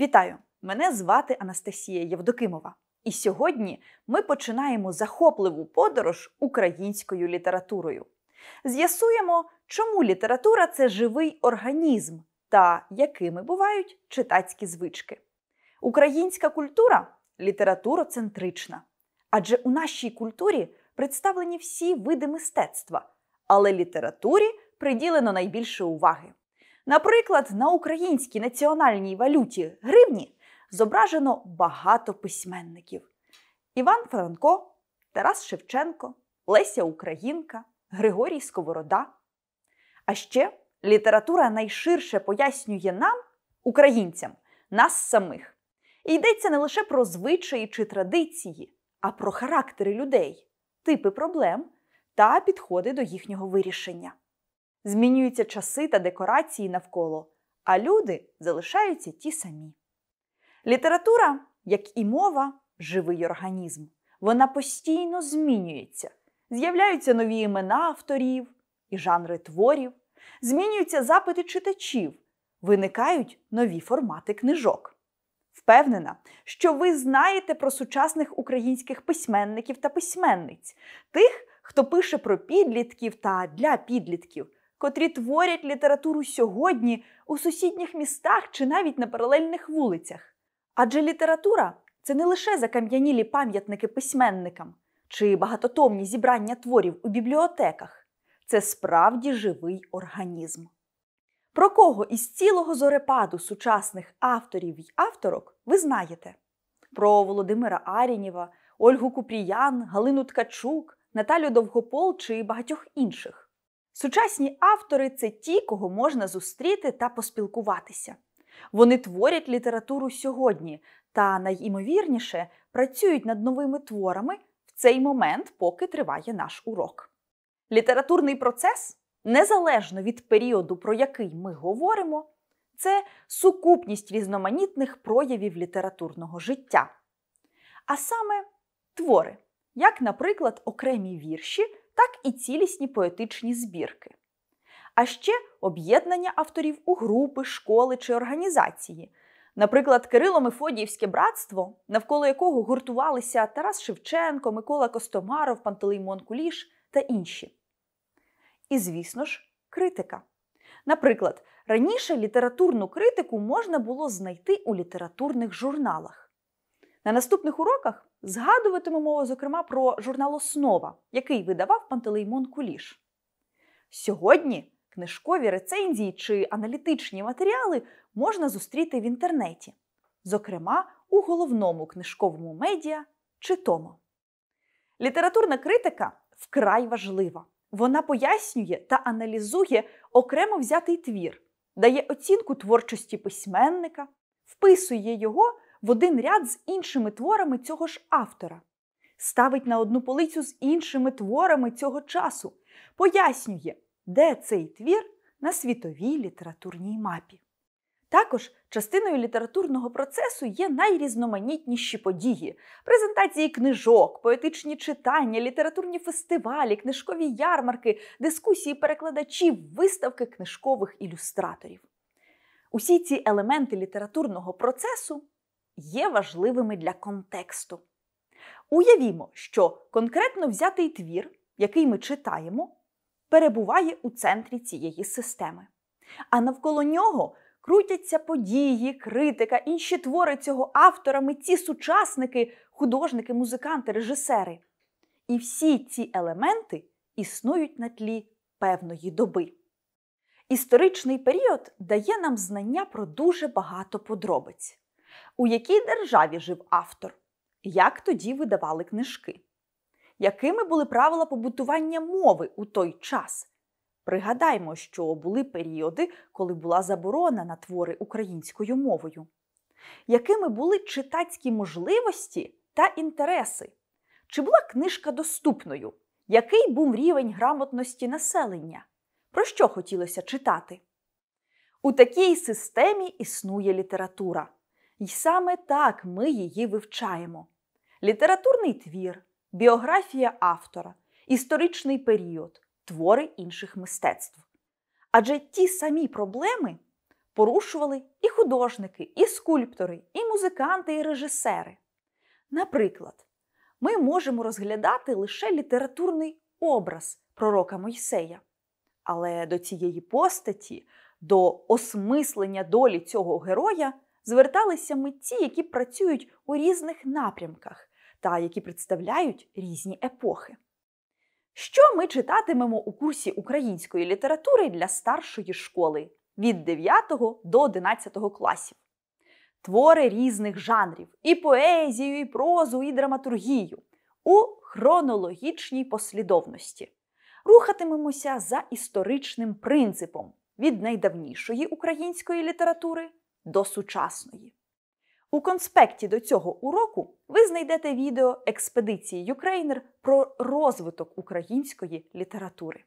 Вітаю! Мене звати Анастасія Євдокимова. І сьогодні ми починаємо захопливу подорож українською літературою. З'ясуємо, чому література це живий організм та якими бувають читацькі звички. Українська культура літературоцентрична. Адже у нашій культурі представлені всі види мистецтва, але літературі приділено найбільше уваги. Наприклад, на українській національній валюті гривні зображено багато письменників: Іван Франко, Тарас Шевченко, Леся Українка, Григорій Сковорода. А ще література найширше пояснює нам, українцям, нас самих. І йдеться не лише про звичаї чи традиції, а про характери людей, типи проблем та підходи до їхнього вирішення змінюються часи та декорації навколо, а люди залишаються ті самі. Література, як і мова, живий організм. Вона постійно змінюється. З'являються нові імена авторів і жанри творів, змінюються запити читачів, виникають нові формати книжок. Впевнена, що ви знаєте про сучасних українських письменників та письменниць, тих, хто пише про підлітків та для підлітків, котрі творять літературу сьогодні у сусідніх містах чи навіть на паралельних вулицях. Адже література це не лише закам'янілі пам'ятники письменникам чи багатотомні зібрання творів у бібліотеках. Це справді живий організм. Про кого із цілого зорепаду сучасних авторів й авторок ви знаєте? Про Володимира Арінєва, Ольгу Купріян, Галину Ткачук, Наталю Довгопол чи багатьох інших. Сучасні автори це ті, кого можна зустріти та поспілкуватися. Вони творять літературу сьогодні та найімовірніше працюють над новими творами в цей момент, поки триває наш урок. Літературний процес, незалежно від періоду, про який ми говоримо, це сукупність різноманітних проявів літературного життя. А саме твори, як, наприклад, окремі вірші так і цілісні поетичні збірки. А ще об'єднання авторів у групи, школи чи організації. Наприклад, Кирило Мефодіївське братство, навколо якого гуртувалися Тарас Шевченко, Микола Костомаров, Пантелеймон Куліш та інші. І, звісно ж, критика. Наприклад, раніше літературну критику можна було знайти у літературних журналах. На наступних уроках згадуватиме мова, зокрема, про журнал Основа, який видавав Пантелеймон Куліш. Сьогодні книжкові рецензії чи аналітичні матеріали можна зустріти в інтернеті, зокрема у головному книжковому медіа чи Читомо. Літературна критика вкрай важлива. Вона пояснює та аналізує окремо взятий твір, дає оцінку творчості письменника, вписує його в один ряд з іншими творами цього ж автора, ставить на одну полицю з іншими творами цього часу, пояснює, де цей твір на світовій літературній мапі. Також частиною літературного процесу є найрізноманітніші події: презентації книжок, поетичні читання, літературні фестивалі, книжкові ярмарки, дискусії перекладачів, виставки книжкових ілюстраторів. Усі ці елементи літературного процесу є важливими для контексту. Уявімо, що конкретно взятий твір, який ми читаємо, перебуває у центрі цієї системи. А навколо нього крутяться події, критика, інші твори цього автора, митці, сучасники, художники, музиканти, режисери. І всі ці елементи існують на тлі певної доби. Історичний період дає нам знання про дуже багато подробиць у якій державі жив автор, як тоді видавали книжки, якими були правила побутування мови у той час. Пригадаймо, що були періоди, коли була заборона на твори українською мовою, якими були читацькі можливості та інтереси, чи була книжка доступною, який був рівень грамотності населення, про що хотілося читати? У такій системі існує література. І саме так ми її вивчаємо: літературний твір, біографія автора, історичний період, твори інших мистецтв. Адже ті самі проблеми порушували і художники, і скульптори, і музиканти, і режисери. Наприклад, ми можемо розглядати лише літературний образ пророка Мойсея. Але до цієї постаті, до осмислення долі цього героя зверталися митці, які працюють у різних напрямках та які представляють різні епохи. Що ми читатимемо у курсі української літератури для старшої школи від 9 до 11 класів? Твори різних жанрів і поезію, і прозу, і драматургію у хронологічній послідовності. Рухатимемося за історичним принципом від найдавнішої української літератури до сучасної. У конспекті до цього уроку ви знайдете відео експедиції Юкрейнер про розвиток української літератури.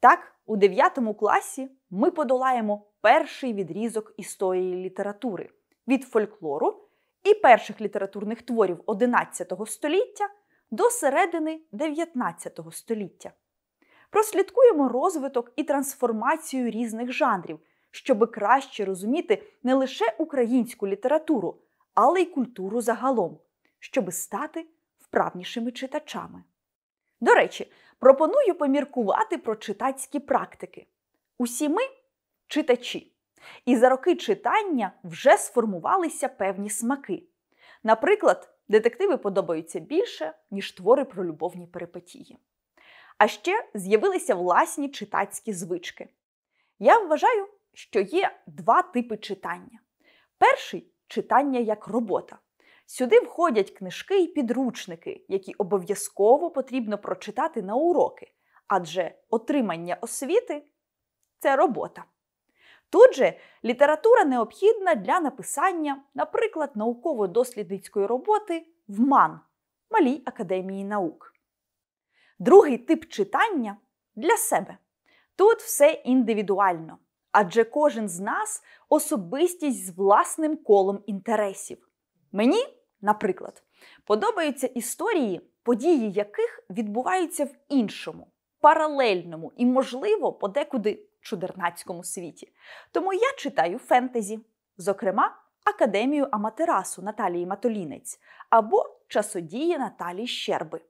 Так, у 9 класі ми подолаємо перший відрізок історії літератури від фольклору і перших літературних творів 11 століття до середини 19 століття. Прослідкуємо розвиток і трансформацію різних жанрів, щоби краще розуміти не лише українську літературу, але й культуру загалом, щоби стати вправнішими читачами. До речі, пропоную поміркувати про читацькі практики. Усі ми читачі. І за роки читання вже сформувалися певні смаки. Наприклад, детективи подобаються більше, ніж твори про любовні перипетії. А ще з'явилися власні читацькі звички. Я вважаю, що є два типи читання. Перший читання як робота. Сюди входять книжки і підручники, які обов'язково потрібно прочитати на уроки, адже отримання освіти це робота. Тут же література необхідна для написання, наприклад, науково-дослідницької роботи в МАН Малій Академії наук. Другий тип читання для себе. Тут все індивідуально адже кожен з нас особистість з власним колом інтересів. Мені, наприклад, подобаються історії, події яких відбуваються в іншому, паралельному і, можливо, подекуди чудернацькому світі. Тому я читаю фентезі, зокрема, Академію Аматерасу Наталії Матолінець або часодії Наталії Щерби.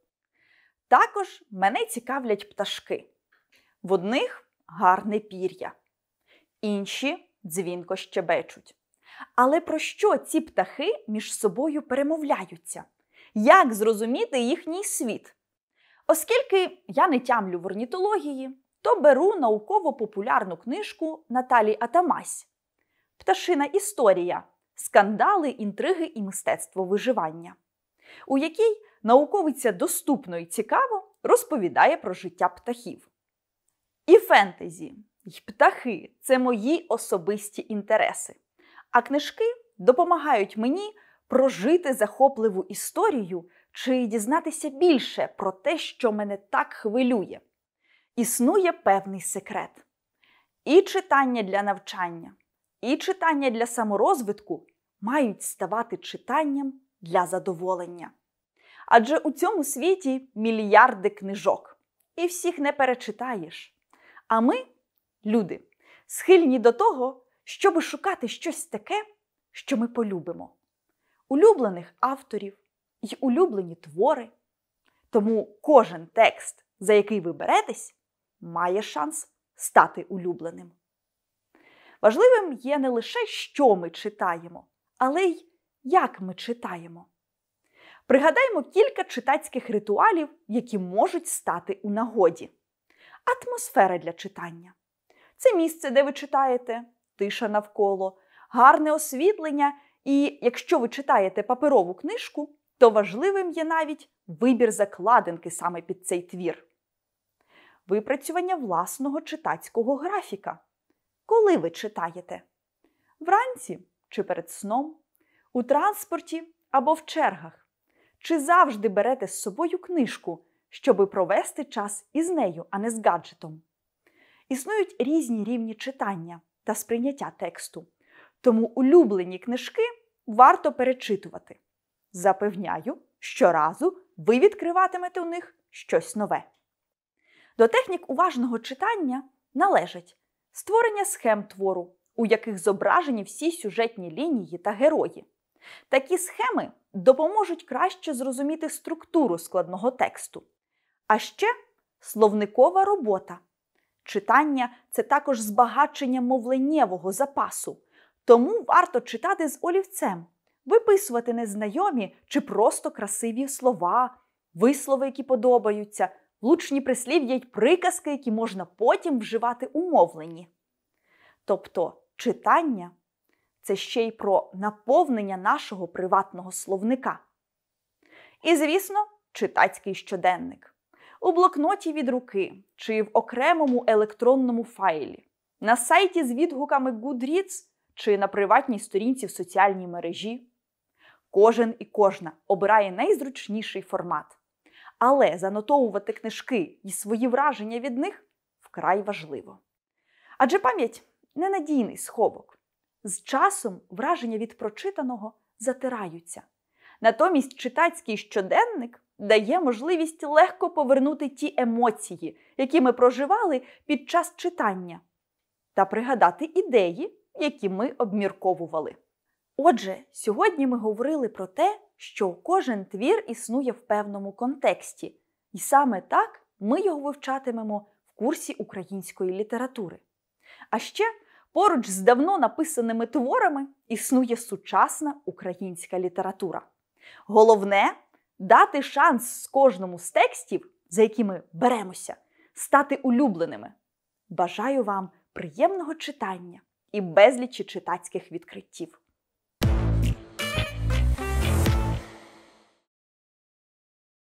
Також мене цікавлять пташки. В одних гарне пір'я, інші дзвінко щебечуть. Але про що ці птахи між собою перемовляються? Як зрозуміти їхній світ? Оскільки я не тямлю в орнітології, то беру науково-популярну книжку Наталі Атамась Пташина історія. Скандали, інтриги і мистецтво виживання, у якій науковиця доступно і цікаво розповідає про життя птахів. І фентезі й птахи це мої особисті інтереси. А книжки допомагають мені прожити захопливу історію чи дізнатися більше про те, що мене так хвилює. Існує певний секрет. І читання для навчання, і читання для саморозвитку мають ставати читанням для задоволення. Адже у цьому світі мільярди книжок, і всіх не перечитаєш. А ми люди схильні до того, щоб шукати щось таке, що ми полюбимо, улюблених авторів і улюблені твори. Тому кожен текст, за який ви беретесь, має шанс стати улюбленим. Важливим є не лише, що ми читаємо, але й як ми читаємо. Пригадаймо кілька читацьких ритуалів, які можуть стати у нагоді. Атмосфера для читання. Це місце, де ви читаєте, тиша навколо, гарне освітлення. І якщо ви читаєте паперову книжку, то важливим є навіть вибір закладинки саме під цей твір. Випрацювання власного читацького графіка. Коли ви читаєте? Вранці чи перед сном, у транспорті або в чергах. Чи завжди берете з собою книжку, щоби провести час із нею, а не з гаджетом? Існують різні рівні читання та сприйняття тексту, тому улюблені книжки варто перечитувати. Запевняю, щоразу ви відкриватимете у них щось нове. До технік уважного читання належить створення схем твору, у яких зображені всі сюжетні лінії та герої. Такі схеми допоможуть краще зрозуміти структуру складного тексту. А ще словникова робота. Читання це також збагачення мовленнєвого запасу, тому варто читати з олівцем, виписувати незнайомі чи просто красиві слова, вислови, які подобаються, влучні прислів'я й приказки, які можна потім вживати у мовленні. Тобто читання це ще й про наповнення нашого приватного словника. І, звісно, читацький щоденник у блокноті від руки чи в окремому електронному файлі, на сайті з відгуками Goodreads чи на приватній сторінці в соціальній мережі. Кожен і кожна обирає найзручніший формат. Але занотовувати книжки і свої враження від них вкрай важливо. Адже пам'ять ненадійний сховок. З часом враження від прочитаного затираються. Натомість читацький щоденник дає можливість легко повернути ті емоції, які ми проживали під час читання, та пригадати ідеї, які ми обмірковували. Отже, сьогодні ми говорили про те, що кожен твір існує в певному контексті, і саме так ми його вивчатимемо в курсі української літератури. А ще поруч з давно написаними творами існує сучасна українська література. Головне дати шанс з кожному з текстів, за які ми беремося, стати улюбленими. Бажаю вам приємного читання і безлічі читацьких відкриттів.